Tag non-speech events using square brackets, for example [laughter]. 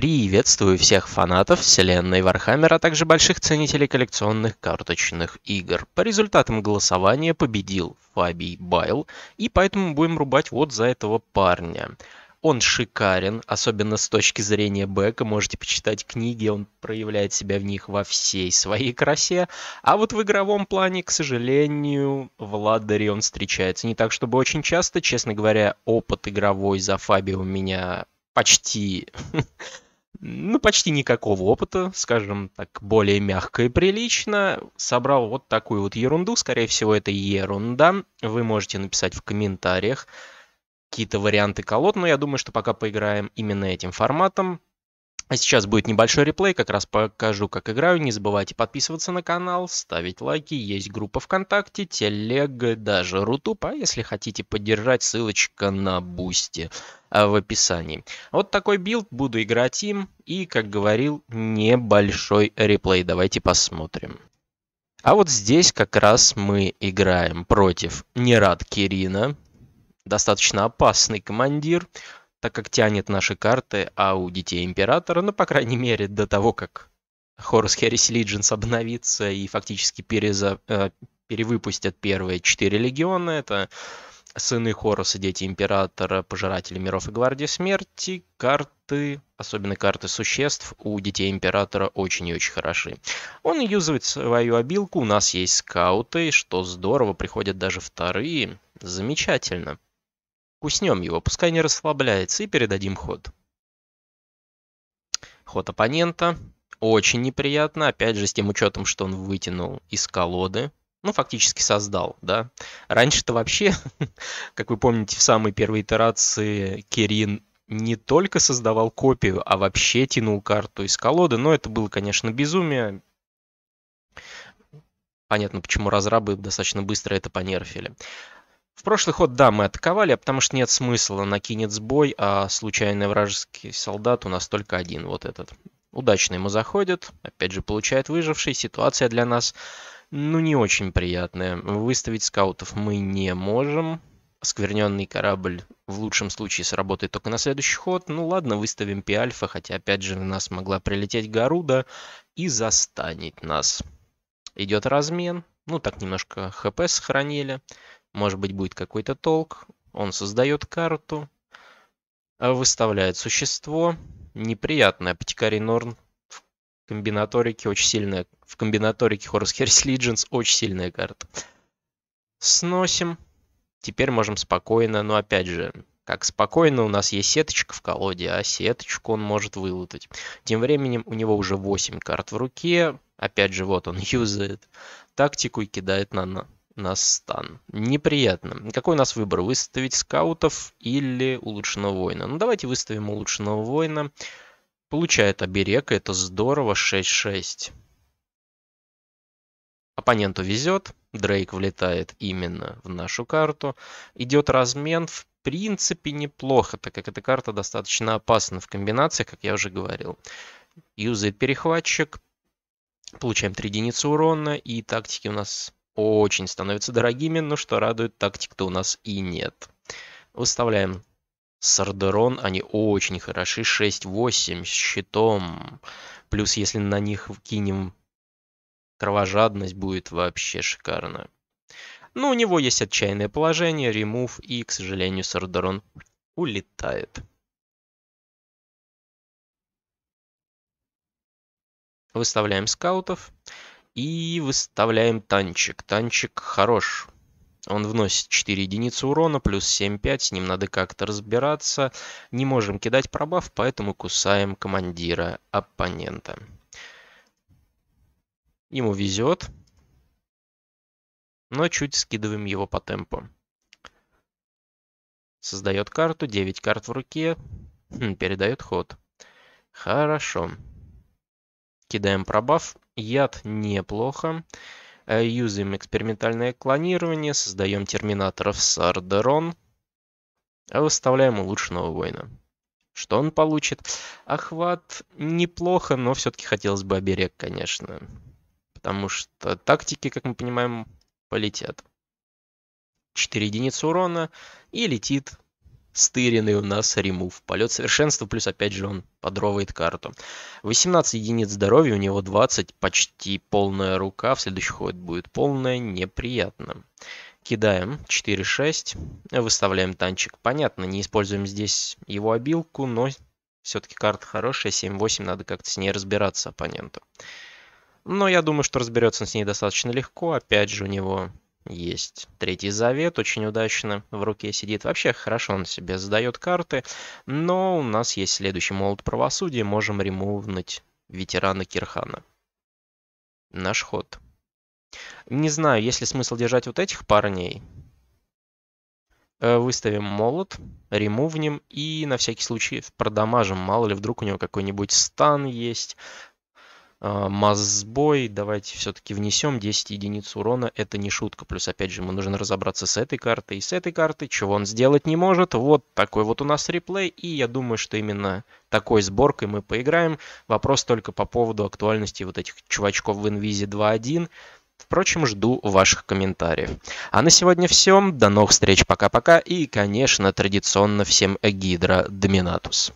Приветствую всех фанатов вселенной Вархаммера, а также больших ценителей коллекционных карточных игр. По результатам голосования победил Фабий Байл, и поэтому будем рубать вот за этого парня. Он шикарен, особенно с точки зрения Бека. Можете почитать книги, он проявляет себя в них во всей своей красе. А вот в игровом плане, к сожалению, в Ладдере он встречается не так, чтобы очень часто. Честно говоря, опыт игровой за Фаби у меня почти [laughs] ну, почти никакого опыта, скажем так, более мягко и прилично, собрал вот такую вот ерунду. Скорее всего, это ерунда. Вы можете написать в комментариях какие-то варианты колод, но я думаю, что пока поиграем именно этим форматом. А сейчас будет небольшой реплей, как раз покажу, как играю. Не забывайте подписываться на канал, ставить лайки. Есть группа ВКонтакте, Телега, даже Рутуб. А если хотите поддержать, ссылочка на Бусти а, в описании. Вот такой билд. Буду играть им. И, как говорил, небольшой реплей. Давайте посмотрим. А вот здесь как раз мы играем против Нерад Кирина. Достаточно опасный командир так как тянет наши карты, а у Детей Императора, ну, по крайней мере, до того, как Horus Heresy Legions обновится и фактически переза... Э, перевыпустят первые четыре легиона, это Сыны Хоруса, Дети Императора, Пожиратели Миров и Гвардии Смерти, карты, особенно карты существ, у Детей Императора очень и очень хороши. Он юзает свою обилку, у нас есть скауты, что здорово, приходят даже вторые, замечательно. Куснем его, пускай не расслабляется, и передадим ход. Ход оппонента. Очень неприятно, опять же, с тем учетом, что он вытянул из колоды. Ну, фактически создал, да. Раньше-то вообще, [laughs] как вы помните, в самой первой итерации Кирин не только создавал копию, а вообще тянул карту из колоды. Но это было, конечно, безумие. Понятно, почему разрабы достаточно быстро это понерфили. В прошлый ход, да, мы атаковали, а потому что нет смысла накинет сбой, а случайный вражеский солдат у нас только один, вот этот. Удачно ему заходит, опять же получает выживший, ситуация для нас, ну, не очень приятная. Выставить скаутов мы не можем, скверненный корабль в лучшем случае сработает только на следующий ход. Ну ладно, выставим Пи-Альфа, хотя опять же у нас могла прилететь Гаруда и застанет нас. Идет размен. Ну так немножко ХП сохранили. Может быть, будет какой-то толк. Он создает карту, а, выставляет существо. Неприятное. Аптекарий Норн в комбинаторике очень сильная. В комбинаторике Horus Heres Legends очень сильная карта. Сносим. Теперь можем спокойно, но опять же, как спокойно, у нас есть сеточка в колоде, а сеточку он может вылутать. Тем временем у него уже 8 карт в руке. Опять же, вот он [laughs] юзает тактику и кидает на, на на стан. Неприятно. Какой у нас выбор? Выставить скаутов или улучшенного воина? Ну, давайте выставим улучшенного воина. Получает оберег, это здорово, 6-6. Оппоненту везет, Дрейк влетает именно в нашу карту. Идет размен, в принципе, неплохо, так как эта карта достаточно опасна в комбинации, как я уже говорил. Юзает перехватчик, получаем 3 единицы урона, и тактики у нас очень становятся дорогими, но что радует, тактик-то у нас и нет. Выставляем Сардерон, они очень хороши, 6-8 с щитом. Плюс если на них кинем кровожадность, будет вообще шикарно. Но ну, у него есть отчаянное положение, ремув, и, к сожалению, Сардерон улетает. Выставляем скаутов. И выставляем танчик. Танчик хорош. Он вносит 4 единицы урона, плюс 7-5, с ним надо как-то разбираться. Не можем кидать пробав, поэтому кусаем командира оппонента. Ему везет, но чуть скидываем его по темпу. Создает карту, 9 карт в руке, хм, передает ход. Хорошо. Кидаем пробав, яд неплохо. Э, юзаем экспериментальное клонирование, создаем терминаторов Сардерон, а выставляем улучшенного воина. Что он получит? Охват неплохо, но все-таки хотелось бы оберег, конечно. Потому что тактики, как мы понимаем, полетят. 4 единицы урона и летит стыренный у нас ремув. Полет совершенства, плюс опять же он подровывает карту. 18 единиц здоровья, у него 20, почти полная рука. В следующий ход будет полная, неприятно. Кидаем 4-6, выставляем танчик. Понятно, не используем здесь его обилку, но все-таки карта хорошая, 7-8, надо как-то с ней разбираться оппоненту. Но я думаю, что разберется он с ней достаточно легко. Опять же, у него есть Третий Завет, очень удачно в руке сидит. Вообще хорошо он себе задает карты, но у нас есть следующий молот правосудия, можем ремувнуть ветерана Кирхана. Наш ход. Не знаю, есть ли смысл держать вот этих парней. Э, выставим молот, ремувнем и на всякий случай продамажим. Мало ли, вдруг у него какой-нибудь стан есть, а, Мазбой, давайте все-таки внесем 10 единиц урона, это не шутка. Плюс, опять же, мы нужно разобраться с этой картой и с этой картой, чего он сделать не может. Вот такой вот у нас реплей, и я думаю, что именно такой сборкой мы поиграем. Вопрос только по поводу актуальности вот этих чувачков в инвизе 2.1. Впрочем, жду ваших комментариев. А на сегодня все. До новых встреч. Пока-пока. И, конечно, традиционно всем Гидра Доминатус.